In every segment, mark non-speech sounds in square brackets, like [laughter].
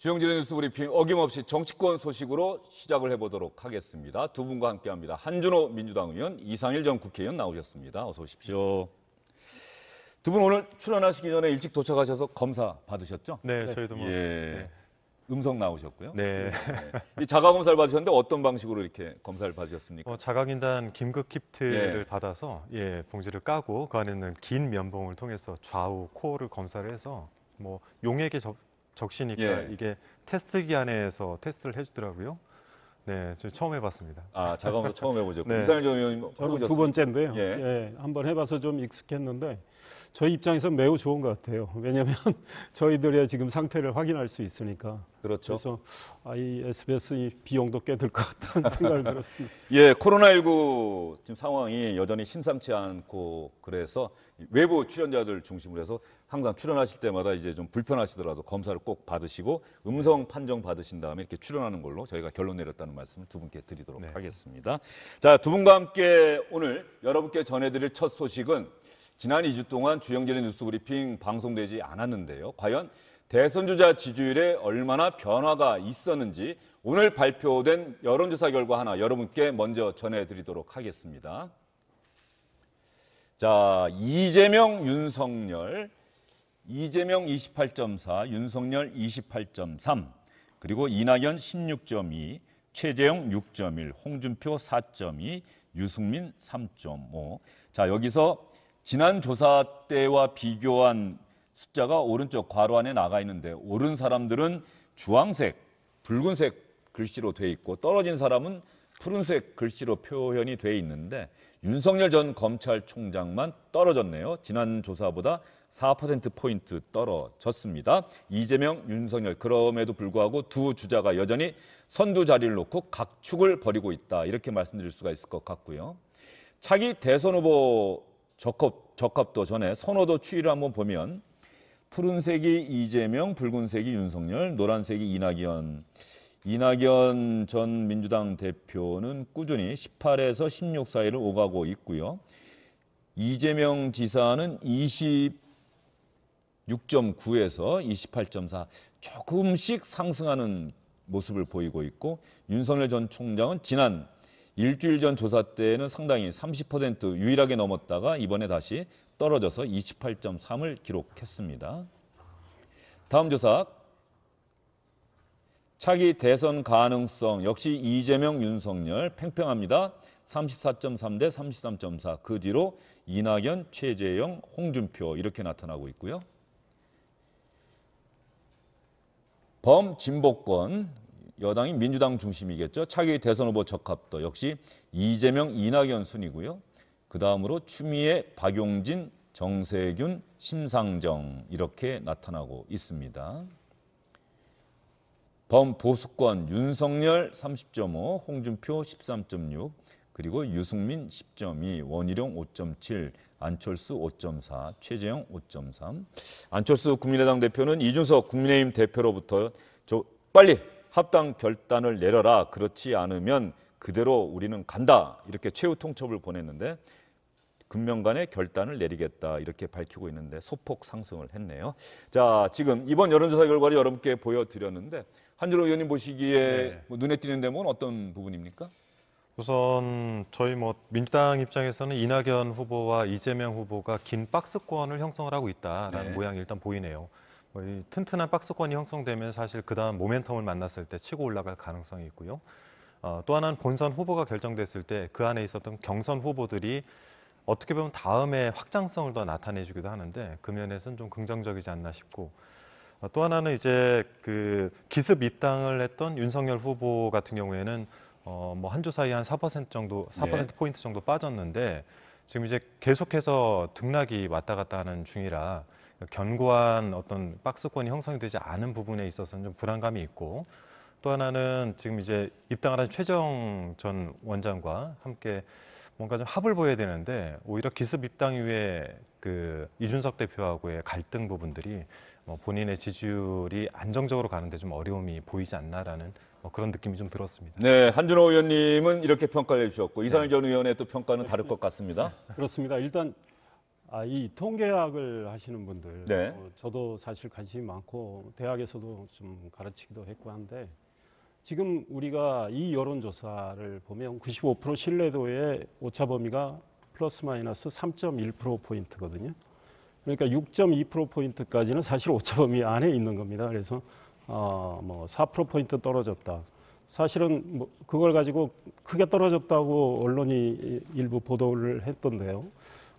주영진의 뉴스 브리핑 어김없이 정치권 소식으로 시작을 해보도록 하겠습니다. 두 분과 함께합니다. 한준호 민주당 의원, 이상일 전 국회의원 나오셨습니다. 어서 오십시오. 두 분 오늘 출연하시기 전에 일찍 도착하셔서 검사 받으셨죠? 네, 저희도 뭐. 예. 네. 음성 나오셨고요. 네. 네. 예. 자가 검사를 받으셨는데 어떤 방식으로 이렇게 검사를 받으셨습니까? 어, 자가진단 긴급 키트를 네. 예. 받아서 예, 봉지를 까고 그 안에 있는 긴 면봉을 통해서 좌우 코를 어 검사를 해서 뭐 용액의 접, 적시니까 예. 이게 테스트 기한에서 테스트를 해주더라고요. 네, 저 처음 해봤습니다. 아, 자가운 처음 해보죠. 네. 이상일 전 의원님 저는 두 번째인데요. 예. 예, 한번 해봐서 좀 익숙했는데 저희 입장에서 매우 좋은 것 같아요. 왜냐하면 [laughs] 저희들의 지금 상태를 확인할 수 있으니까. 그렇죠. 그래서 아이 SBS 이 비용도 꽤들것 같다는 [laughs] 생각을 들었습니다. 예, 코로나19 지금 상황이 여전히 심상치 않고 그래서 외부 출연자들 중심으로 해서 항상 출연하실 때마다 이제 좀 불편하시더라도 검사를 꼭 받으시고 음성 판정 받으신 다음에 이렇게 출연하는 걸로 저희가 결론 내렸다는 말씀을 두 분께 드리도록 네. 하겠습니다. 자, 두 분과 함께 오늘 여러분께 전해드릴 첫 소식은 지난 2주 동안 주영진의 뉴스 브리핑 방송되지 않았는데요. 과연 대선주자 지지율에 얼마나 변화가 있었는지 오늘 발표된 여론조사 결과 하나 여러분께 먼저 전해드리도록 하겠습니다. 자, 이재명, 윤석열, 이재명 28.4, 윤석열 28.3, 그리고 이낙연 16.2, 최재형 6.1, 홍준표 4.2, 유승민 3.5. 자, 여기서 지난 조사 때와 비교한 숫자가 오른쪽 괄호 안에 나가 있는데 오른 사람들은 주황색, 붉은색 글씨로 돼 있고 떨어진 사람은 푸른색 글씨로 표현이 돼 있는데 윤석열 전 검찰총장만 떨어졌네요. 지난 조사보다 4%포인트 떨어졌습니다. 이재명, 윤석열 그럼에도 불구하고 두 주자가 여전히 선두 자리를 놓고 각축을 벌이고 있다. 이렇게 말씀드릴 수가 있을 것 같고요. 차기 대선 후보 적합, 적합도 전에 선호도 추이를 한번 보면 푸른색이 이재명, 붉은색이 윤석열, 노란색이 이낙연. 이낙연 전 민주당 대표는 꾸준히 18에서 16 사이를 오가고 있고요. 이재명 지사는 26.9에서 28.4 조금씩 상승하는 모습을 보이고 있고 윤석열 전 총장은 지난 일주일 전 조사 때는 상당히 30% 유일하게 넘었다가 이번에 다시 떨어져서 28.3을 기록했습니다. 다음 조사 차기 대선 가능성 역시 이재명 윤석열 팽팽합니다. 34.3 대 33.4. 그 뒤로 이낙연, 최재형, 홍준표 이렇게 나타나고 있고요. 범 진보권 여당인 민주당 중심이겠죠. 차기 대선 후보 적합도 역시 이재명, 이낙연 순이고요. 그 다음으로 추미애, 박용진, 정세균, 심상정 이렇게 나타나고 있습니다. 범보수권 윤석열 30.5, 홍준표 13.6, 그리고 유승민 10.2, 원희룡 5.7, 안철수 5.4, 최재형 5.3. 안철수 국민의당 대표는 이준석 국민의힘 대표로부터 저 빨리 합당 결단을 내려라. 그렇지 않으면 그대로 우리는 간다. 이렇게 최후 통첩을 보냈는데 금명간의 결단을 내리겠다 이렇게 밝히고 있는데 소폭 상승을 했네요. 자, 지금 이번 여론조사 결과를 여러분께 보여드렸는데 한준호 의원님 보시기에 네. 뭐 눈에 띄는 대목은 어떤 부분입니까? 우선 저희 뭐 민주당 입장에서는 이낙연 후보와 이재명 후보가 긴 박스권을 형성을 하고 있다라는 네. 모양이 일단 보이네요. 뭐 이 튼튼한 박스권이 형성되면 사실 그다음 모멘텀을 만났을 때 치고 올라갈 가능성이 있고요. 어, 또 하나는 본선 후보가 결정됐을 때 그 안에 있었던 경선 후보들이 어떻게 보면 다음에 확장성을 더 나타내주기도 하는데 그 면에서는 좀 긍정적이지 않나 싶고 어, 또 하나는 이제 그 기습 입당을 했던 윤석열 후보 같은 경우에는 어, 뭐한 주 사이 한4% 정도 4% 예. 포인트 정도 빠졌는데 지금 이제 계속해서 등락이 왔다 갔다 하는 중이라 견고한 어떤 박스권이 형성이 되지 않은 부분에 있어서는 좀 불안감이 있고 또 하나는 지금 이제 입당을 한 최정 전 원장과 함께 뭔가 좀 합을 보여야 되는데 오히려 기습 입당 이후에 그 이준석 대표하고의 갈등 부분들이 뭐 본인의 지지율이 안정적으로 가는데 좀 어려움이 보이지 않나라는 뭐 그런 느낌이 좀 들었습니다. 네, 한준호 의원님은 이렇게 평가를 해주셨고 이상일 네. 전 의원의 또 평가는 다를 것 같습니다. 그렇습니다. 일단 아, 이 통계학을 하시는 분들, 네. 어, 저도 사실 관심이 많고 대학에서도 좀 가르치기도 했고 한데 지금 우리가 이 여론조사를 보면 95% 신뢰도의 오차 범위가 플러스 마이너스 3.1% 포인트거든요. 그러니까 6.2% 포인트까지는 사실 오차 범위 안에 있는 겁니다. 그래서 어뭐4% 아, 포인트 떨어졌다. 사실은 뭐 그걸 가지고 크게 떨어졌다고 언론이 일부 보도를 했던데요.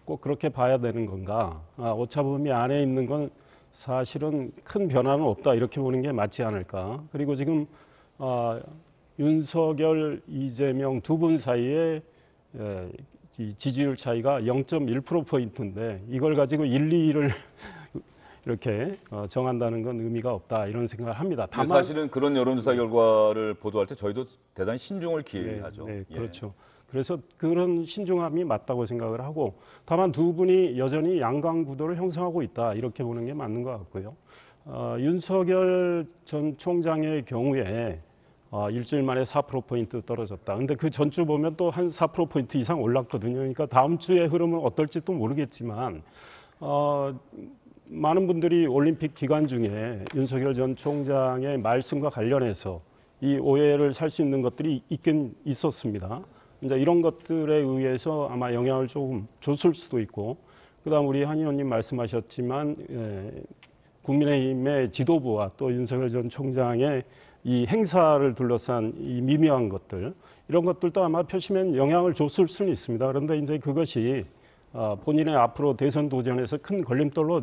꼭 그렇게 봐야 되는 건가? 아, 오차범위 안에 있는 건 사실은 큰 변화는 없다 이렇게 보는 게 맞지 않을까? 그리고 지금 아, 윤석열, 이재명 두 분 사이에 예, 이 지지율 차이가 0.1%포인트인데 이걸 가지고 1, 2위를 [laughs] 이렇게 어, 정한다는 건 의미가 없다 이런 생각을 합니다. 다만 사실은 그런 여론조사 결과를 보도할 때 저희도 대단히 신중을 기해하죠. 네, 네, 예. 그렇죠. 예. 그래서 그런 신중함이 맞다고 생각을 하고 다만 두 분이 여전히 양강 구도를 형성하고 있다 이렇게 보는 게 맞는 것 같고요. 어, 윤석열 전 총장의 경우에 어, 일주일 만에 4%포인트 떨어졌다. 근데 그 전주 보면 또 한 4%포인트 이상 올랐거든요. 그러니까 다음 주의 흐름은 어떨지 또 모르겠지만 어, 많은 분들이 올림픽 기간 중에 윤석열 전 총장의 말씀과 관련해서 이 오해를 살 수 있는 것들이 있긴 있었습니다. 이제 이런 것들에 의해서 아마 영향을 조금 줬을 수도 있고 그다음 우리 한 의원님 말씀하셨지만 예, 국민의힘의 지도부와 또 윤석열 전 총장의 이 행사를 둘러싼 이 미묘한 것들 이런 것들도 아마 표시면 영향을 줬을 수는 있습니다. 그런데 이제 그것이 아, 본인의 앞으로 대선 도전에서 큰 걸림돌로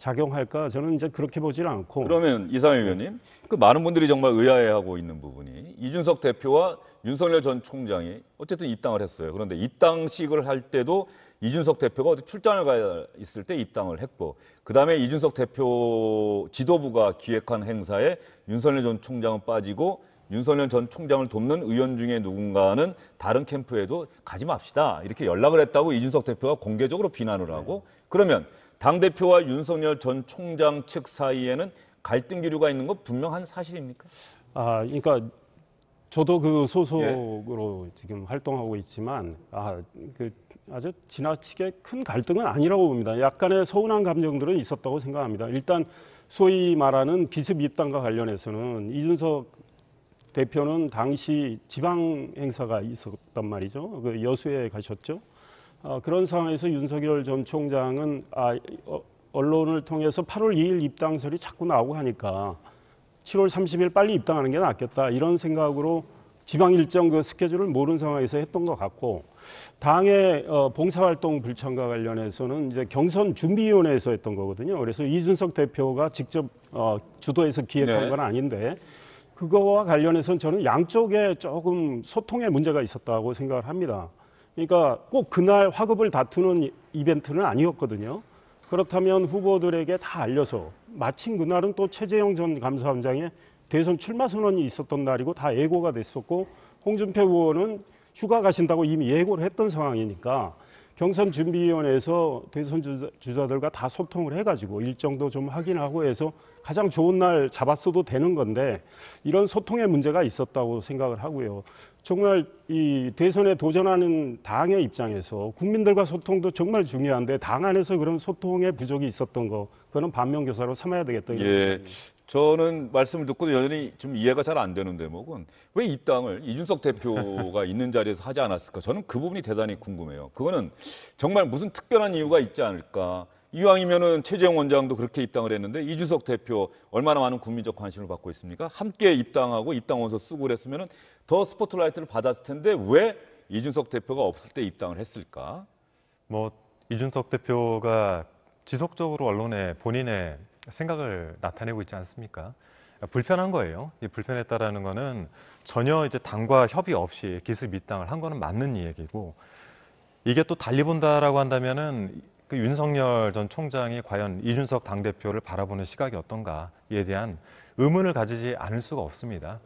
작용할까 저는 이제 그렇게 보질 않고 그러면 이상희 네. 의원님 그 많은 분들이 정말 의아해하고 있는 부분이 이준석 대표와 윤석열 전 총장이 어쨌든 입당을 했어요. 그런데 입당식을 할 때도 이준석 대표가 어디 출장을 가 있을 때 입당을 했고 그다음에 이준석 대표 지도부가 기획한 행사에 윤석열 전 총장은 빠지고 윤석열 전 총장을 돕는 의원 중에 누군가는 다른 캠프에도 가지 맙시다. 이렇게 연락을 했다고 이준석 대표가 공개적으로 비난을 하고 네. 그러면 당대표와 윤석열 전 총장 측 사이에는 갈등 기류가 있는 건 분명한 사실입니까? 아, 그러니까 저도 그 소속으로 예. 지금 활동하고 있지만 아, 그 아주 지나치게 큰 갈등은 아니라고 봅니다. 약간의 서운한 감정들은 있었다고 생각합니다. 일단 소위 말하는 기습 입당과 관련해서는 이준석 대표는 당시 지방 행사가 있었단 말이죠. 그 여수에 가셨죠. 어, 그런 상황에서 윤석열 전 총장은 아, 어, 언론을 통해서 8월 2일 입당설이 자꾸 나오고 하니까 7월 30일 빨리 입당하는 게 낫겠다 이런 생각으로 지방 일정 그 스케줄을 모르는 상황에서 했던 것 같고 당의 어, 봉사활동 불참과 관련해서는 이제 경선 준비위원회에서 했던 거거든요. 그래서 이준석 대표가 직접 어, 주도해서 기획한 네. 건 아닌데 그거와 관련해서는 저는 양쪽에 조금 소통의 문제가 있었다고 생각을 합니다. 그러니까 꼭 그날 화급을 다투는 이벤트는 아니었거든요. 그렇다면 후보들에게 다 알려서 마침 그날은 또 최재형 전 감사원장의 대선 출마 선언이 있었던 날이고 다 예고가 됐었고 홍준표 의원은 휴가 가신다고 이미 예고를 했던 상황이니까 경선 준비위원회에서 대선 주자, 들과다 소통을 해가지고 일정도 좀 확인하고 해서 가장 좋은 날 잡았어도 되는 건데 이런 소통의 문제가 있었다고 생각을 하고요. 정말 이 대선에 도전하는 당의 입장에서 국민들과 소통도 정말 중요한데 당 안에서 그런 소통의 부족이 있었던 거 그거는 반면교사로 삼아야 되겠다. 이 예. 저는 말씀을 듣고도 여전히 좀 이해가 잘 안 되는 대목은 뭐 왜 입당을 이준석 대표가 있는 자리에서 하지 않았을까? 저는 그 부분이 대단히 궁금해요. 그거는 정말 무슨 특별한 이유가 있지 않을까? 이왕이면은 최재형 원장도 그렇게 입당을 했는데 이준석 대표 얼마나 많은 국민적 관심을 받고 있습니까? 함께 입당하고 입당 원서 쓰고 그랬으면은 더 스포트라이트를 받았을 텐데 왜 이준석 대표가 없을 때 입당을 했을까? 뭐 이준석 대표가 지속적으로 언론에 본인의 생각을 나타내고 있지 않습니까? 불편한 거예요. 이 불편했다라는 거는 전혀 이제 당과 협의 없이 기습 입당을 한 거는 맞는 이야기고 이게 또 달리 본다라고 한다면은 그 윤석열 전 총장이 과연 이준석 당대표를 바라보는 시각이 어떤가에 대한 의문을 가지지 않을 수가 없습니다.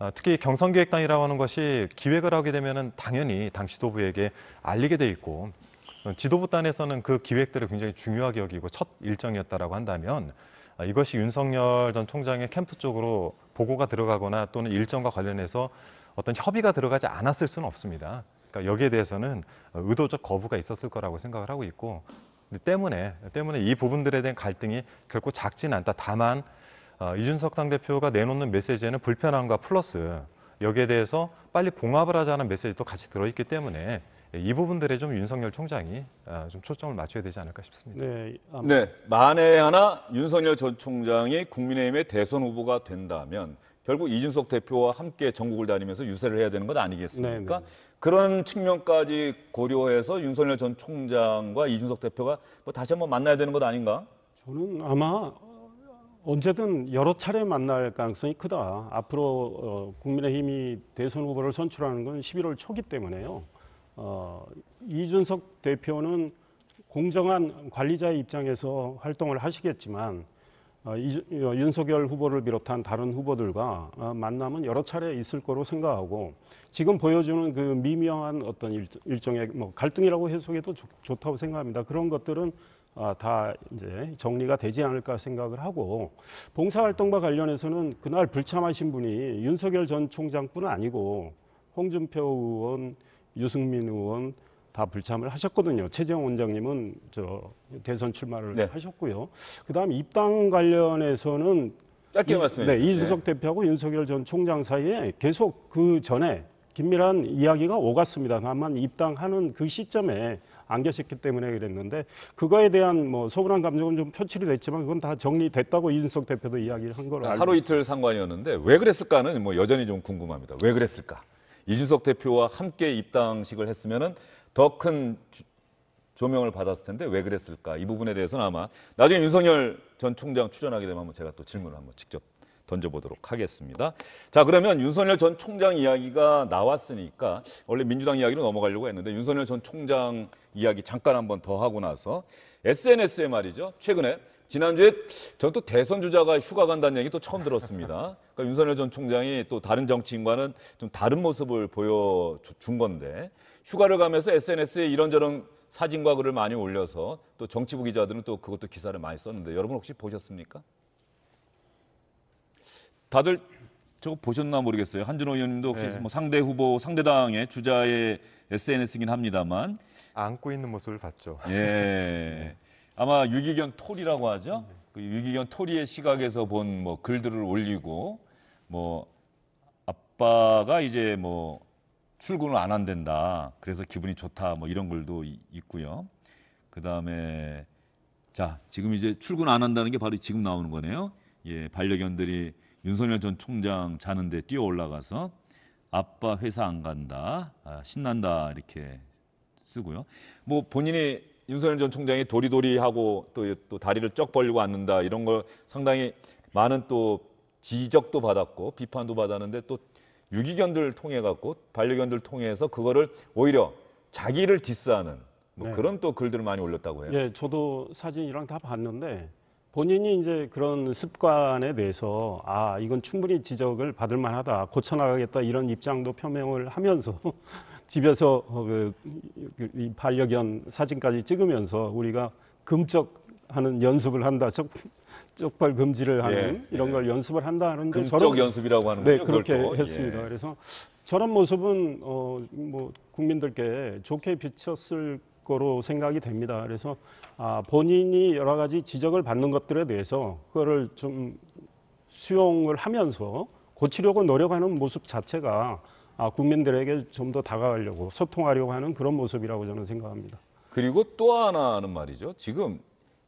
어, 특히 경선기획당이라고 하는 것이 기획을 하게 되면 당연히 당 지도부에게 알리게 돼 있고 어, 지도부 단에서는 그 기획들을 굉장히 중요하게 여기고 첫 일정이었다라고 한다면 어, 이것이 윤석열 전 총장의 캠프 쪽으로 보고가 들어가거나 또는 일정과 관련해서 어떤 협의가 들어가지 않았을 수는 없습니다. 그러니까 여기에 대해서는 의도적 거부가 있었을 거라고 생각을 하고 있고 때문에 때문에 이 부분들에 대한 갈등이 결코 작지는 않다. 다만 어, 이준석 당대표가 내놓는 메시지에는 불편함과 플러스 여기에 대해서 빨리 봉합을 하자는 메시지도 같이 들어있기 때문에 이 부분들에 좀 윤석열 총장이 어, 좀 초점을 맞춰야 되지 않을까 싶습니다. 네, 아마... 네 만에 하나 윤석열 전 총장이 국민의힘의 대선 후보가 된다면 결국 이준석 대표와 함께 전국을 다니면서 유세를 해야 되는 건 아니겠습니까? 네네. 네. 그런 측면까지 고려해서 윤석열 전 총장과 이준석 대표가 뭐 다시 한번 만나야 되는 것 아닌가? 저는 아마 언제든 여러 차례 만날 가능성이 크다. 앞으로 어, 국민의힘이 대선 후보를 선출하는 건 11월 초기 때문에요. 어, 이준석 대표는 공정한 관리자의 입장에서 활동을 하시겠지만 어, 어, 윤석열 후보를 비롯한 다른 후보들과 어, 만남은 여러 차례 있을 거로 생각하고 지금 보여주는 그 미묘한 어떤 일, 종의뭐 갈등이라고 해석해도 좋, 다고 생각합니다. 그런 것들은 다 이제 정리가 되지 않을까 생각을 하고 봉사활동과 관련해서는 그날 불참하신 분이 윤석열 전 총장뿐 아니고 홍준표 의원, 유승민 의원, 다 불참을 하셨거든요. 최재형 원장님은 저 대선 출마를 네. 하셨고요. 그다음 입당 관련해서는 짧게 말씀해 네, 이준석 네. 대표하고 윤석열 전 총장 사이에 계속 그 전에 긴밀한 이야기가 오갔습니다. 다만 입당하는 그 시점에 안 계셨기 때문에 그랬는데 그거에 대한 뭐서운한 감정은 좀 표출이 됐지만 그건 다 정리됐다고 이준석 대표도 이야기를 한 거로 하루 이틀 상관이었는데 왜 그랬을까는 뭐 여전히 좀 궁금합니다. 왜 그랬을까? 이준석 대표와 함께 입당식을 했으면은 더 큰 조명을 받았을 텐데 왜 그랬을까 이 부분에 대해서는 아마 나중에 윤석열 전 총장 출연하게 되면 한번 제가 또 질문을 한번 직접 던져보도록 하겠습니다. 자 그러면 윤석열 전 총장 이야기가 나왔으니까 원래 민주당 이야기로 넘어가려고 했는데 윤석열 전 총장 이야기 잠깐 한번 더 하고 나서 SNS에 말이죠 최근에 지난주에 전또 대선 주자가 휴가 간다는 얘기 또 처음 들었습니다. 그러니까 윤석열 전 총장이 또 다른 정치인과는 좀 다른 모습을 보여준 건데 휴가를 가면서 SNS에 이런저런 사진과 글을 많이 올려서 또 정치부 기자들은 또 그것도 기사를 많이 썼는데 여러분 혹시 보셨습니까? 다들 저거 보셨나 모르겠어요. 한준호 의원님도 혹시 네. 뭐 상대 후보 상대당의 주자의 SNS이긴 합니다만 안고 있는 모습을 봤죠. 예. [laughs] 네. 아마 유기견 토리라고 하죠. 그 유기견 토리의 시각에서 본 뭐 글들을 올리고 뭐 아빠가 이제 뭐 출근을 안 한댄다. 그래서 기분이 좋다. 뭐 이런 글도 있고요. 그 다음에 자 지금 이제 출근 안 한다는 게 바로 지금 나오는 거네요. 예, 반려견들이 윤석열 전 총장 자는데 뛰어 올라가서 아빠 회사 안 간다. 아, 신난다 이렇게 쓰고요. 뭐 본인이 윤석열 전 총장이 도리도리하고 또, 또 다리를 쩍 벌리고 앉는다 이런 걸 상당히 많은 또 지적도 받았고 비판도 받았는데 또 유기견들 통해 갖고 반려견들 통해서 그거를 오히려 자기를 디스하는 뭐 네. 그런 또 글들을 많이 올렸다고 해요. 예, 저도 사진이랑 다 봤는데 본인이 이제 그런 습관에 대해서 아 이건 충분히 지적을 받을 만하다 고쳐나가겠다 이런 입장도 표명을 하면서 [laughs] 집에서 어, 그, 그, 반려견 사진까지 찍으면서 우리가 금적하는 연습을 한다. 적, 쪽발 금지를 하는 예, 이런 예. 걸 연습을 한다 하는 금적 저런, 연습이라고 하는 거죠. 네, 그렇게 또, 예. 했습니다. 그래서 저런 모습은 어, 뭐 국민들께 좋게 비쳤을 거로 생각이 됩니다. 그래서 아, 본인이 여러 가지 지적을 받는 것들에 대해서 그거를 좀 수용을 하면서 고치려고 노력하는 모습 자체가 아, 국민들에게 좀 더 다가가려고 소통하려고 하는 그런 모습이라고 저는 생각합니다. 그리고 또 하나는 말이죠. 지금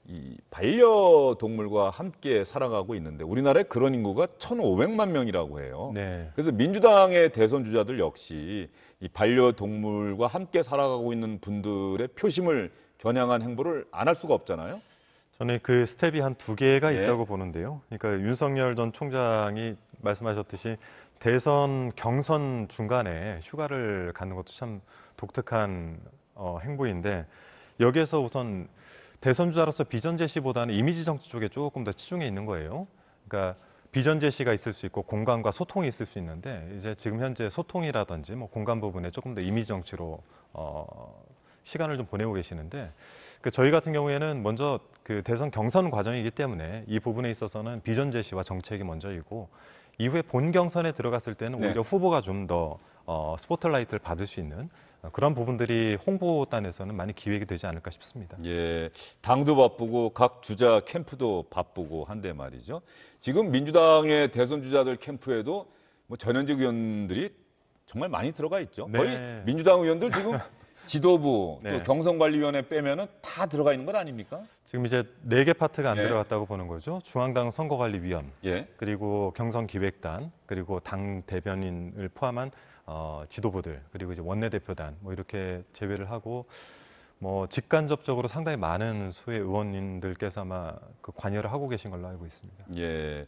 이 반려동물과 함께 살아가고 있는데 우리나라에 그런 인구가 1,500만 명이라고 해요. 네. 그래서 민주당의 대선 주자들 역시 이 반려동물과 함께 살아가고 있는 분들의 표심을 겨냥한 행보를 안 할 수가 없잖아요. 저는 그 스텝이 한 두 개가 네. 있다고 보는데요. 그러니까 윤석열 전 총장이 말씀하셨듯이 대선 경선 중간에 휴가를 갖는 것도 참 독특한 어, 행보인데 여기에서 우선 대선 주자로서 비전 제시보다는 이미지 정치 쪽에 조금 더 치중해 있는 거예요. 그러니까 비전 제시가 있을 수 있고 공감과 소통이 있을 수 있는데 이제 지금 현재 소통이라든지 뭐 공감 부분에 조금 더 이미지 정치로 어, 시간을 좀 보내고 계시는데 그 저희 같은 경우에는 먼저 그 대선 경선 과정이기 때문에 이 부분에 있어서는 비전 제시와 정책이 먼저이고 이후에 본 경선에 들어갔을 때는 네. 오히려 네. 후보가 좀 더 어, 스포트라이트를 받을 수 있는 어, 그런 부분들이 홍보단에서는 많이 기획이 되지 않을까 싶습니다. 예, 당도 바쁘고 각 주자 캠프도 바쁘고 한데 말이죠. 지금 민주당의 대선 주자들 캠프에도 뭐 전현직 의원들이 정말 많이 들어가 있죠. 네. 거의 민주당 의원들 지금 지도부 네. 또 경선관리위원회 빼면은 다 들어가 있는 것 아닙니까? 지금 이제 네 개 파트가 안 예. 들어갔다고 보는 거죠. 중앙당 선거관리위원, 예. 그리고 경선기획단, 그리고 당 대변인을 포함한 어, 지도부들, 그리고 이제 원내대표단 뭐 이렇게 제외를 하고 뭐 직간접적으로 상당히 많은 소의 의원님들께서 아마 그 관여를 하고 계신 걸로 알고 있습니다. 예.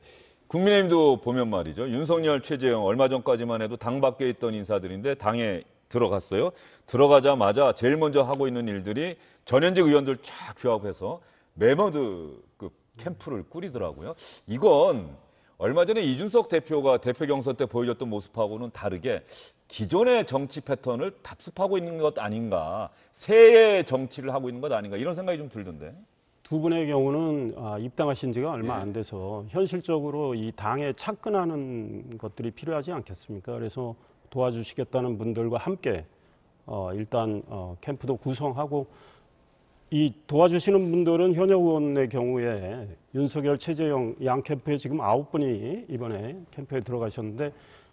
국민의힘도 보면 말이죠. 윤석열, 최재형 얼마 전까지만 해도 당 밖에 있던 인사들인데 당에 들어갔어요. 들어가자마자 제일 먼저 하고 있는 일들이 전현직 의원들 쫙 규합해서 메머드급 그 캠프를 꾸리더라고요. 이건 얼마 전에 이준석 대표가 대표 경선 때 보여줬던 모습하고는 다르게 기존의 정치 패턴을 답습하고 있는 것 아닌가, 새의 정치를 하고 있는 것 아닌가 이런 생각이 좀 들던데. 두 분의 경우는 아, 입당하신 지가 얼마 예. 안 돼서 현실적으로 이 당에 착근하는 것들이 필요하지 않겠습니까? 그래서 도와주시겠다는 분들과 함께 어, 일단 어, 캠프도 구성하고 이 도와주시는 분들은 현역 의원의 경우에 윤석열, 최재형 양 캠프에 지금 아홉 분이 이번에 캠프에 들어가셨는데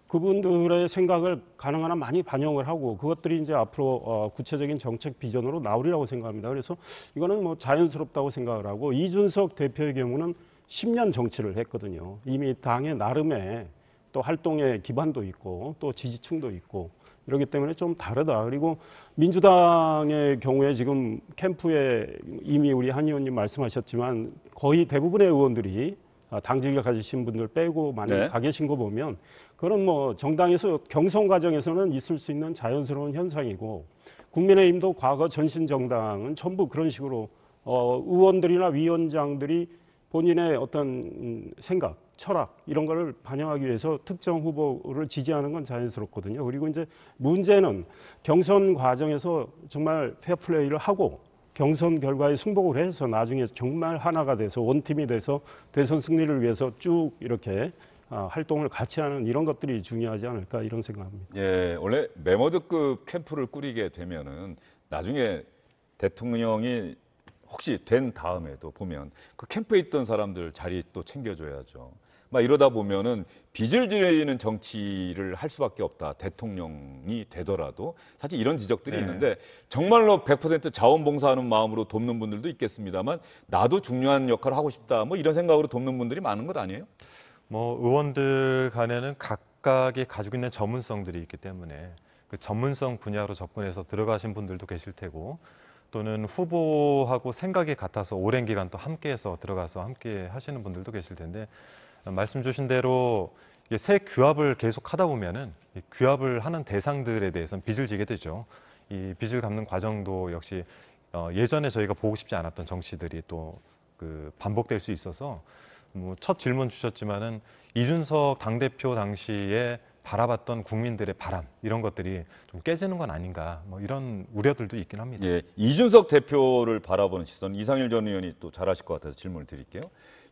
그분들의 생각을 가능한 한 많이 반영을 하고 그것들이 이제 앞으로 어, 구체적인 정책 비전으로 나오리라고 생각합니다. 그래서 이거는 뭐 자연스럽다고 생각을 하고 이준석 대표의 경우는 10년 정치를 했거든요. 이미 당의 나름의 또 활동의 기반도 있고 또 지지층도 있고 이러기 때문에 좀 다르다. 그리고 민주당의 경우에 지금 캠프에 이미 우리 한 의원님 말씀하셨지만 거의 대부분의 의원들이 아, 당직을 가지신 분들 빼고 만약 네. 가 계신 거 보면 그런 뭐 정당에서 경선 과정에서는 있을 수 있는 자연스러운 현상이고 국민의힘도 과거 전신 정당은 전부 그런 식으로 어, 의원들이나 위원장들이 본인의 어떤 음, 생각 철학 이런 거를 반영하기 위해서 특정 후보를 지지하는 건 자연스럽거든요. 그리고 이제 문제는 경선 과정에서 정말 페어플레이를 하고 경선 결과에 승복을 해서 나중에 정말 하나가 돼서 원팀이 돼서 대선 승리를 위해서 쭉 이렇게 아, 활동을 같이 하는 이런 것들이 중요하지 않을까 이런 생각합니다. 예, 원래 메머드급 캠프를 꾸리게 되면은 나중에 대통령이 혹시 된 다음에도 보면 그 캠프에 있던 사람들 자리 또 챙겨줘야죠. 막 이러다 보면은 빚을 지는 정치를 할 수밖에 없다. 대통령이 되더라도 사실 이런 지적들이 네. 있는데 정말로 100% 자원봉사하는 마음으로 돕는 분들도 있겠습니다만 나도 중요한 역할을 하고 싶다. 뭐 이런 생각으로 돕는 분들이 많은 것 아니에요? 뭐 의원들 간에는 각각의 가지고 있는 전문성들이 있기 때문에 그 전문성 분야로 접근해서 들어가신 분들도 계실 테고 또는 후보하고 생각이 같아서 오랜 기간 또 함께해서 들어가서 함께 하시는 분들도 계실 텐데 말씀 주신 대로 새 규합을 계속 하다 보면은 규합을 하는 대상들에 대해서는 빚을 지게 되죠. 이 빚을 갚는 과정도 역시 어, 예전에 저희가 보고 싶지 않았던 정치들이 또그 반복될 수 있어서 뭐첫 질문 주셨지만은 이준석 당 대표 당시에 바라봤던 국민들의 바람 이런 것들이 좀 깨지는 건 아닌가 뭐 이런 우려들도 있긴 합니다. 예, 이준석 대표를 바라보는 시선 이상일 전 의원이 또 잘하실 것 같아서 질문을 드릴게요.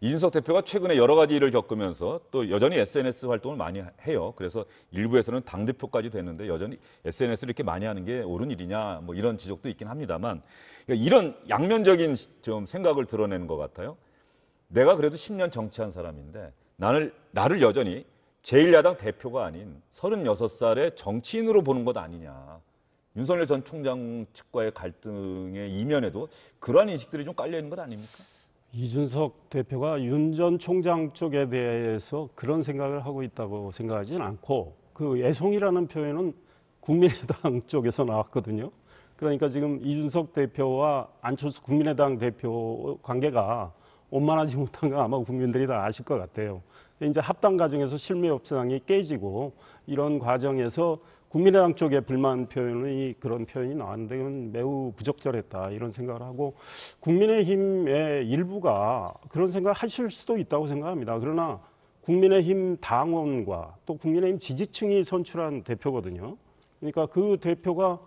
이준석 대표가 최근에 여러 가지 일을 겪으면서 또 여전히 SNS 활동을 많이 해요. 그래서 일부에서는 당 대표까지 됐는데 여전히 SNS를 이렇게 많이 하는 게 옳은 일이냐 뭐 이런 지적도 있긴 합니다만 그러니까 이런 양면적인 좀 생각을 드러내는 것 같아요. 내가 그래도 10년 정치한 사람인데 나를 나를 여전히 제1야당 대표가 아닌 36살의 정치인으로 보는 것 아니냐. 윤석열 전 총장 측과의 갈등의 이면에도 그러한 인식들이 좀 깔려 있는 것 아닙니까? 이준석 대표가 윤 전 총장 쪽에 대해서 그런 생각을 하고 있다고 생각하진 않고 그 애송이라는 표현은 국민의당 [laughs] 쪽에서 나왔거든요. 그러니까 지금 이준석 대표와 안철수 국민의당 대표 관계가 원만하지 못한 건 아마 국민들이 다 아실 것 같아요. 이제 합당 과정에서 실무 협상이 깨지고 이런 과정에서 국민의당 쪽의 불만 표현이 그런 표현이 나왔는데 그건 매우 부적절했다 이런 생각을 하고 국민의힘의 일부가 그런 생각을 하실 수도 있다고 생각합니다. 그러나 국민의힘 당원과 또 국민의힘 지지층이 선출한 대표거든요. 그러니까 그 대표가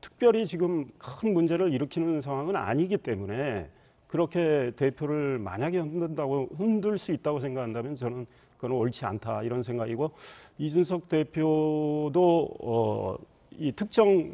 특별히 지금 큰 문제를 일으키는 상황은 아니기 때문에 그렇게 대표를 만약에 흔든다고 흔들 수 있다고 생각한다면 저는 그건 옳지 않다 이런 생각이고 이준석 대표도 어, 이 특정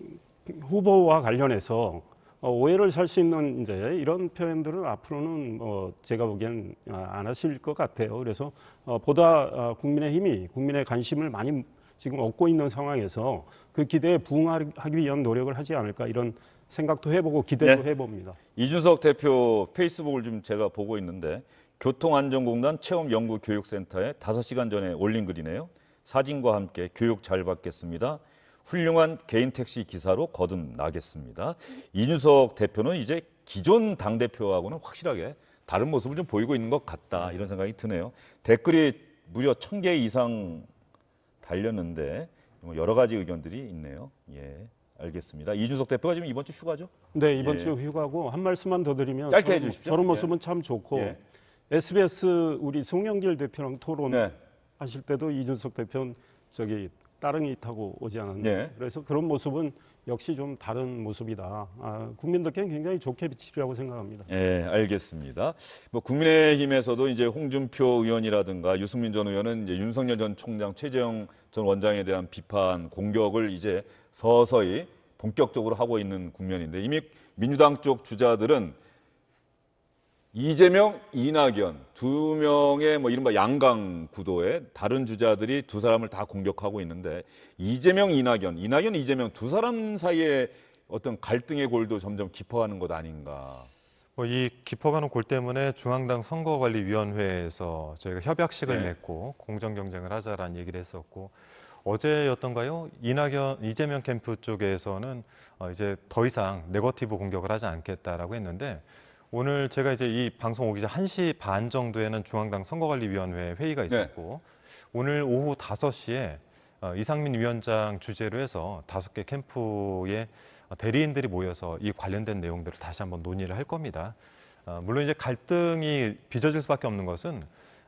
후보와 관련해서 어, 오해를 살 수 있는 이제 이런 표현들은 앞으로는 어 제가 보기엔 아, 안 하실 것 같아요. 그래서 어 보다 어, 국민의힘이 국민의 관심을 많이 지금 얻고 있는 상황에서 그 기대에 부응하기 위한 노력을 하지 않을까 이런 생각도 해보고 기대도 네. 해봅니다. 이준석 대표 페이스북을 좀 제가 보고 있는데 교통안전공단 체험연구교육센터에 5시간 전에 올린 글이네요. 사진과 함께 교육 잘 받겠습니다. 훌륭한 개인 택시 기사로 거듭나겠습니다. 이준석 대표는 이제 기존 당대표하고는 확실하게 다른 모습을 좀 보이고 있는 것 같다 이런 생각이 드네요. 댓글이 무려 천 개 이상 달렸는데 뭐 여러 가지 의견들이 있네요. 예. 알겠습니다. 이준석 대표가 지금 이번 주 휴가죠? 네, 이번 예. 주 휴가고 한 말씀만 더 드리면 짧게 해 주십시오. 저런 예. 모습은 예. 참 좋고 예. SBS 우리 송영길 대표랑 토론 네. 하실 때도 이준석 대표는 저기 따릉이 타고 오지 않았나. 예. 그래서 그런 모습은 역시 좀 다른 모습이다. 아, 국민들께는 굉장히 좋게 비치려고 생각합니다. 예, 알겠습니다. 뭐 국민의힘에서도 이제 홍준표 의원이라든가 유승민 전 의원은 이제 윤석열 전 총장, 최재형 전 원장에 대한 비판, 공격을 이제 서서히 본격적으로 하고 있는 국면인데 이미 민주당 쪽 주자들은 이재명, 이낙연 두 명의 뭐 이른바 양강 구도에 다른 주자들이 두 사람을 다 공격하고 있는데 이재명, 이낙연, 이낙연, 이재명 두 사람 사이에 어떤 갈등의 골도 점점 깊어가는 것 아닌가. 뭐 이 깊어가는 골 때문에 중앙당 선거관리위원회에서 저희가 협약식을 네. 냈고 공정 경쟁을 하자라는 얘기를 했었고 어제였던가요? 이낙연 이재명 캠프 쪽에서는 어, 이제 더 이상 네거티브 공격을 하지 않겠다라고 했는데 오늘 제가 이제 이 방송 오기 전 1시 반 정도에는 중앙당 선거관리위원회 회의가 네. 있었고 네. 오늘 오후 5시에 어, 이상민 위원장 주재로 해서 다섯 개 캠프에 어, 대리인들이 모여서 이 관련된 내용들을 다시 한번 논의를 할 겁니다. 어, 물론 이제 갈등이 빚어질 수밖에 없는 것은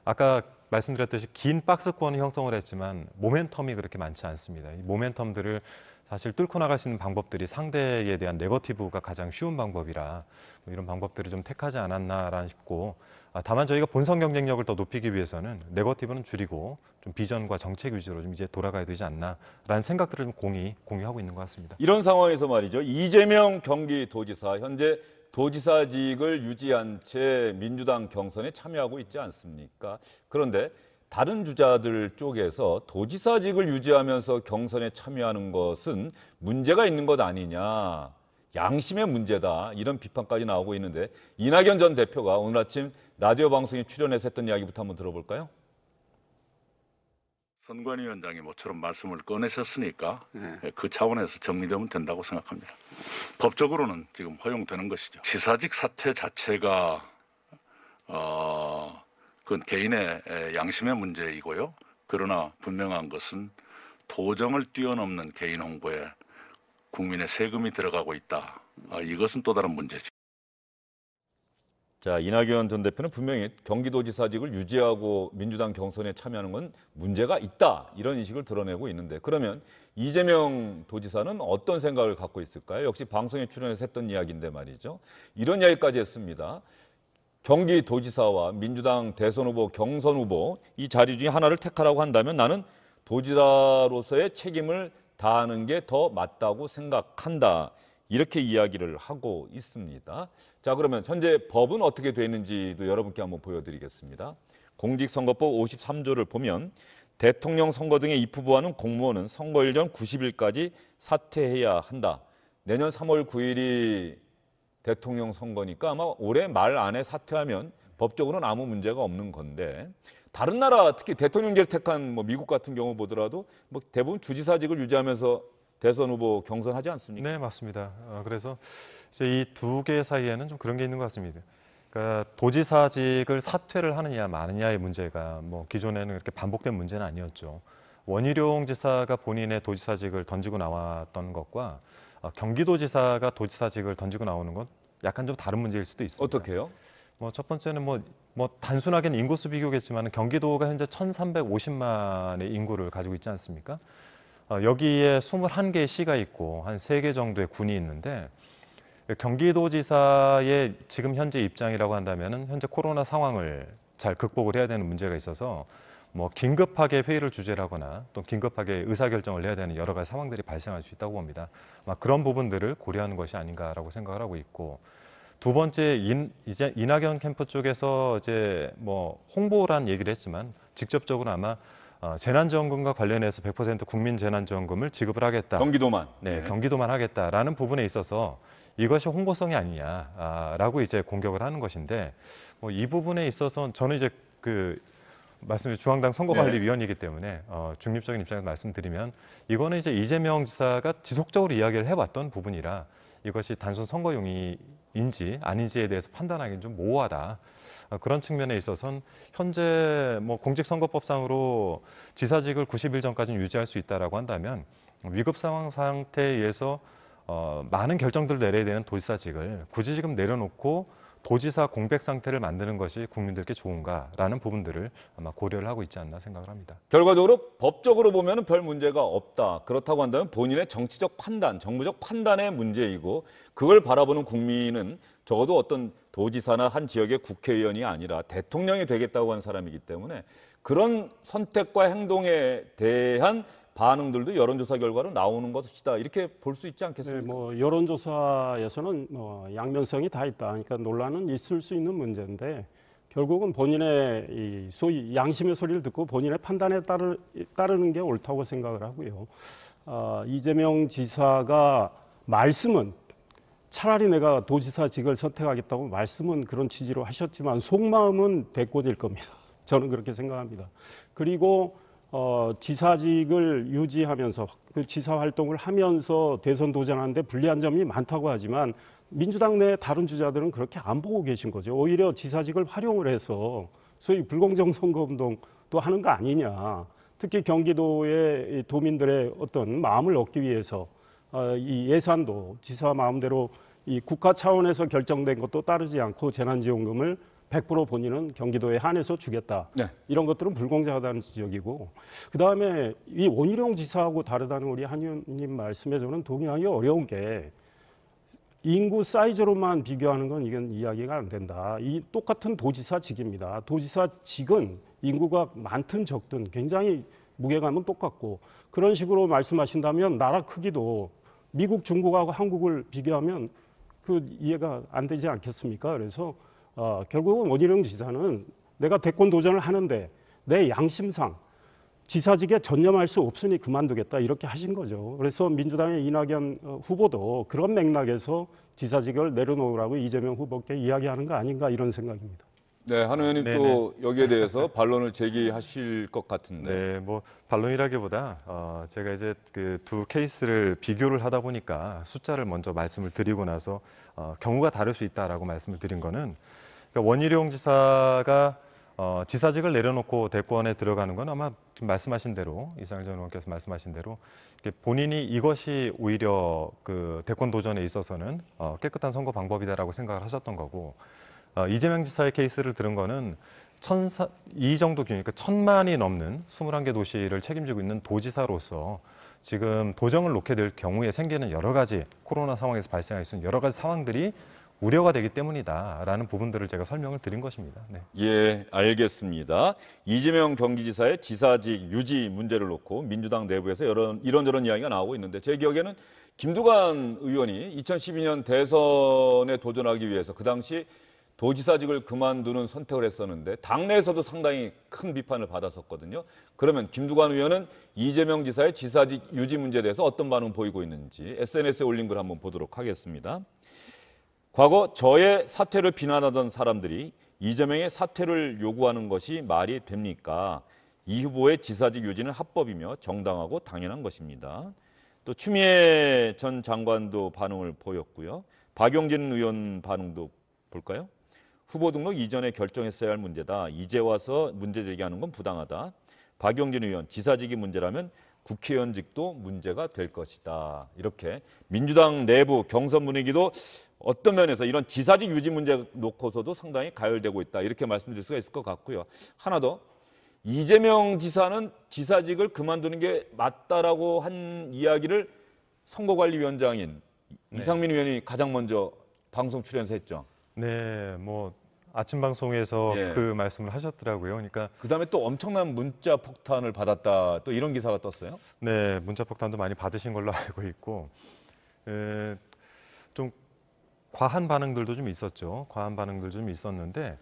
아까 말씀드렸듯이 긴박스권 형성을 했지만 모멘텀이 그렇게 많지 않습니다. 이 모멘텀들을 사실 뚫고 나갈 수 있는 방법들이 상대에 대한 네거티브가 가장 쉬운 방법이라 뭐 이런 방법들을 좀 택하지 않았나라는 싶고 아, 다만 저희가 본선 경쟁력을 더 높이기 위해서는 네거티브는 줄이고 좀 비전과 정책 위주로 좀 이제 돌아가야 되지 않나라는 생각들을 좀공이 공유하고 있는 것 같습니다. 이런 상황에서 말이죠. 이재명 경기도지사 현재 도지사직을 유지한 채 민주당 경선에 참여하고 있지 않습니까? 그런데 다른 주자들 쪽에서 도지사직을 유지하면서 경선에 참여하는 것은 문제가 있는 것 아니냐. 양심의 문제다. 이런 비판까지 나오고 있는데 이낙연 전 대표가 오늘 아침 라디오 방송에 출연해서 했던 이야기부터 한번 들어볼까요? 선관위원장이 모처럼 말씀을 꺼내셨으니까 네. 예, 그 차원에서 정리되면 된다고 생각합니다. 법적으로는 지금 허용되는 것이죠. 지사직 사태 자체가 어, 그건 개인의 양심의 문제이고요. 그러나 분명한 것은 도정을 뛰어넘는 개인 홍보에 국민의 세금이 들어가고 있다. 아, 이것은 또 다른 문제죠. 자 이낙연 전 대표는 분명히 경기도지사직을 유지하고 민주당 경선에 참여하는 건 문제가 있다 이런 인식을 드러내고 있는데 그러면 이재명 도지사는 어떤 생각을 갖고 있을까요? 역시 방송에 출연해서 했던 이야기인데 말이죠. 이런 이야기까지 했습니다. 경기도지사와 민주당 대선 후보 경선 후보 이 자리 중에 하나를 택하라고 한다면 나는 도지사로서의 책임을 다하는 게 더 맞다고 생각한다. 이렇게 이야기를 하고 있습니다. 자, 그러면 현재 법은 어떻게 되어 있는지도 여러분께 한번 보여드리겠습니다. 공직선거법 53조를 보면 대통령 선거 등의 입후보하는 공무원은 선거일 전 90일까지 사퇴해야 한다. 내년 3월 9일이 대통령 선거니까 아마 올해 말 안에 사퇴하면 법적으로는 아무 문제가 없는 건데 다른 나라 특히 대통령제를 택한 뭐 미국 같은 경우 보더라도 뭐 대부분 주지사직을 유지하면서 대선 후보 경선하지 않습니까? 네 맞습니다. 어, 그래서 이 두 개 사이에는 좀 그런 게 있는 것 같습니다. 그러니까 도지사직을 사퇴를 하느냐 마느냐의 문제가 뭐 기존에는 그렇게 반복된 문제는 아니었죠. 원희룡 지사가 본인의 도지사직을 던지고 나왔던 것과 어, 경기도지사가 도지사직을 던지고 나오는 건 약간 좀 다른 문제일 수도 있습니다. 어떻게요? 뭐 첫 번째는 뭐, 뭐 단순하게는 인구수 비교겠지만 경기도가 현재 1,350만의 인구를 가지고 있지 않습니까? 어, 여기에 21개의 시가 있고 한 3개 정도의 군이 있는데 경기도지사의 지금 현재 입장이라고 한다면 현재 코로나 상황을 잘 극복을 해야 되는 문제가 있어서 뭐 긴급하게 회의를 주재하거나 또 긴급하게 의사결정을 해야 되는 여러 가지 상황들이 발생할 수 있다고 봅니다. 그런 부분들을 고려하는 것이 아닌가라고 생각을 하고 있고 두 번째 인, 이제 이낙연 캠프 쪽에서 이제 뭐 홍보란 얘기를 했지만 직접적으로 아마 어, 재난지원금과 관련해서 100% 국민 재난지원금을 지급을 하겠다. 경기도만. 네, 네, 경기도만 하겠다라는 부분에 있어서 이것이 홍보성이 아니냐라고 이제 공격을 하는 것인데 뭐이 부분에 있어서 저는 이제 그 말씀드 중앙당 선거관리위원이기 네. 때문에 어, 중립적인 입장에서 말씀드리면 이거는 이제 이재명 지사가 지속적으로 이야기를 해왔던 부분이라 이것이 단순 선거용이인지 아닌지에 대해서 판단하기는 좀 모호하다. 어, 그런 측면에 있어서는 현재 뭐 공직선거법상으로 지사직을 90일 전까지는 유지할 수 있다라고 한다면 위급 상황 상태에 의해서 어, 많은 결정들을 내려야 되는 도지사직을 굳이 지금 내려놓고 도지사 공백 상태를 만드는 것이 국민들께 좋은가라는 부분들을 아마 고려를 하고 있지 않나 생각을 합니다. 결과적으로 법적으로 보면 별 문제가 없다. 그렇다고 한다면 본인의 정치적 판단, 정부적 판단의 문제이고 그걸 바라보는 국민은 적어도 어떤 도지사나 한 지역의 국회의원이 아니라 대통령이 되겠다고 한 사람이기 때문에 그런 선택과 행동에 대한 반응들도 여론조사 결과로 나오는 것이다 이렇게 볼 수 있지 네, 않겠습니까? 네, 뭐 여론조사에서는 뭐 양면성이 다 있다. 그러니까 논란은 있을 수 있는 문제인데 결국은 본인의 이 소위 양심의 소리를 듣고 본인의 판단에 따르, 따르는 게 옳다고 생각을 하고요. 아, 이재명 지사가 말씀은 차라리 내가 도지사직을 선택하겠다고 말씀은 그런 취지로 하셨지만 속마음은 대꼬질 겁니다. [laughs] 저는 그렇게 생각합니다. 그리고 어, 지사직을 유지하면서 그 지사 활동을 하면서 대선 도전하는데 불리한 점이 많다고 하지만 민주당 내 다른 주자들은 그렇게 안 보고 계신 거죠. 오히려 지사직을 활용을 해서 소위 불공정 선거 운동도 하는 거 아니냐. 특히 경기도의 도민들의 어떤 마음을 얻기 위해서 어, 이 예산도 지사 마음대로 이 국가 차원에서 결정된 것도 따르지 않고 재난지원금을 100% 본인은 경기도에 한해서 주겠다. 네. 이런 것들은 불공정하다는 지적이고 그다음에 이 원희룡 지사하고 다르다는 우리 한 의원님 말씀에 저는 동의하기 어려운 게 인구 사이즈로만 비교하는 건 이건 이야기가 안 된다. 이 똑같은 도지사직입니다. 도지사직은 인구가 많든 적든 굉장히 무게감은 똑같고 그런 식으로 말씀하신다면 나라 크기도 미국, 중국하고 한국을 비교하면 그 이해가 안 되지 않겠습니까? 그래서 어, 결국은 원희룡 지사는 내가 대권 도전을 하는데 내 양심상 지사직에 전념할 수 없으니 그만두겠다 이렇게 하신 거죠. 그래서 민주당의 이낙연 어, 후보도 그런 맥락에서 지사직을 내려놓으라고 이재명 후보께 이야기하는 거 아닌가 이런 생각입니다. 네, 한 의원님 네, 또 네. 여기에 대해서 반론을 제기하실 것 같은데. 네, 뭐 반론이라기보다 어, 제가 이제 그 두 케이스를 비교를 하다 보니까 숫자를 먼저 말씀을 드리고 나서 어, 경우가 다를 수 있다라고 말씀을 드린 거는 그러니까 원희룡 지사가 어, 지사직을 내려놓고 대권에 들어가는 건 아마 지금 말씀하신 대로 이상일 전 의원께서 말씀하신 대로 본인이 이것이 오히려 그 대권 도전에 있어서는 어, 깨끗한 선거 방법이다라고 생각을 하셨던 거고 어, 이재명 지사의 케이스를 들은 거는 천사, 이 정도 규모, 그니까 천만이 넘는 21개 도시를 책임지고 있는 도지사로서 지금 도정을 놓게 될 경우에 생기는 여러 가지 코로나 상황에서 발생할 수 있는 여러 가지 상황들이 우려가 되기 때문이다라는 부분들을 제가 설명을 드린 것입니다. 네. 예, 알겠습니다. 이재명 경기지사의 지사직 유지 문제를 놓고 민주당 내부에서 여러, 이런저런 이야기가 나오고 있는데 제 기억에는 김두관 의원이 2012년 대선에 도전하기 위해서 그 당시 도지사직을 그만두는 선택을 했었는데 당내에서도 상당히 큰 비판을 받았었거든요. 그러면 김두관 의원은 이재명 지사의 지사직 유지 문제에 대해서 어떤 반응 보이고 있는지 SNS에 올린 글 한번 보도록 하겠습니다. 과거 저의 사퇴를 비난하던 사람들이 이재명의 사퇴를 요구하는 것이 말이 됩니까? 이 후보의 지사직 유지는 합법이며 정당하고 당연한 것입니다. 또 추미애 전 장관도 반응을 보였고요. 박용진 의원 반응도 볼까요? 후보 등록 이전에 결정했어야 할 문제다. 이제 와서 문제 제기하는 건 부당하다. 박용진 의원 지사직이 문제라면 국회의원직도 문제가 될 것이다. 이렇게 민주당 내부 경선 분위기도 어떤 면에서 이런 지사직 유지 문제 놓고서도 상당히 가열되고 있다. 이렇게 말씀드릴 수가 있을 것 같고요. 하나 더 이재명 지사는 지사직을 그만두는 게 맞다라고 한 이야기를 선거관리위원장인 네. 이상민 의원이 가장 먼저 방송 출연해서 했죠. 네, 뭐 아침 방송에서 예. 그 말씀을 하셨더라고요. 그러니까 그다음에 또 엄청난 문자 폭탄을 받았다. 또 이런 기사가 떴어요. 네, 문자 폭탄도 많이 받으신 걸로 [laughs] 알고 있고 에, 예, 좀 과한 반응들도 좀 있었죠. 과한 반응들 좀 있었는데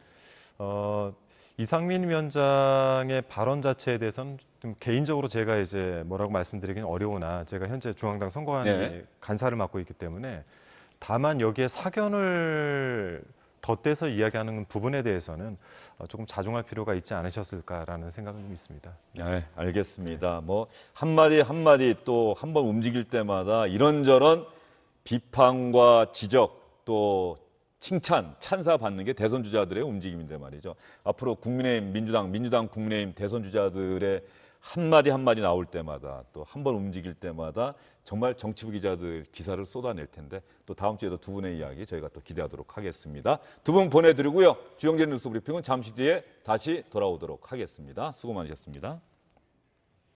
어, 이상민 위원장의 발언 자체에 대해서는 좀 개인적으로 제가 이제 뭐라고 말씀드리긴 어려우나 제가 현재 중앙당 선거관에 네. 간사를 맡고 있기 때문에 다만 여기에 사견을 덧대서 이야기하는 부분에 대해서는 어, 조금 자중할 필요가 있지 않으셨을까라는 생각은 좀 있습니다. 네, 알겠습니다. 뭐 한마디 한마디 또한번 움직일 때마다 이런저런 비판과 지적 또 칭찬, 찬사 받는 게 대선 주자들의 움직임인데 말이죠. 앞으로 국민의힘, 민주당, 민주당 국민의힘 대선 주자들의 한마디 한마디 나올 때마다 또 한 번 움직일 때마다 정말 정치부 기자들 기사를 쏟아낼 텐데 또 다음 주에도 두 분의 이야기 저희가 또 기대하도록 하겠습니다. 두 분 보내드리고요. 주영재 뉴스 브리핑은 잠시 뒤에 다시 돌아오도록 하겠습니다. 수고 많으셨습니다.